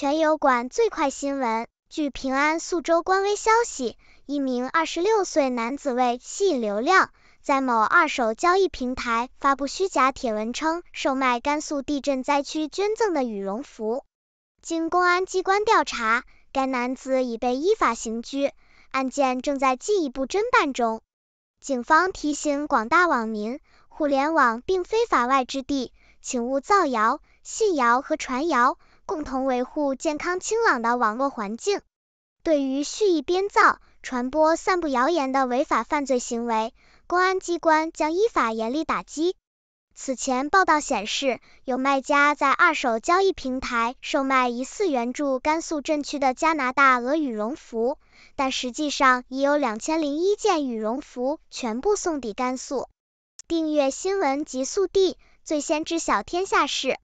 全油管最快新闻。据平安宿州官微消息，一名二十六岁男子为吸引流量，在某二手交易平台发布虚假帖文，称售卖甘肃地震灾区捐赠的羽绒服。经公安机关调查，该男子已被依法刑拘，案件正在进一步侦办中。警方提醒广大网民，互联网并非法外之地，请勿造谣、信谣和传谣。共同维护健康清朗的网络环境。对于蓄意编造、传播、散布谣言的违法犯罪行为，公安机关将依法严厉打击。此前报道显示，有卖家在二手交易平台售卖疑似援助甘肃镇区的加拿大鹅羽绒服，但实际上已有两千零一件羽绒服全部送抵甘肃。订阅新闻极速递，最先知晓天下事。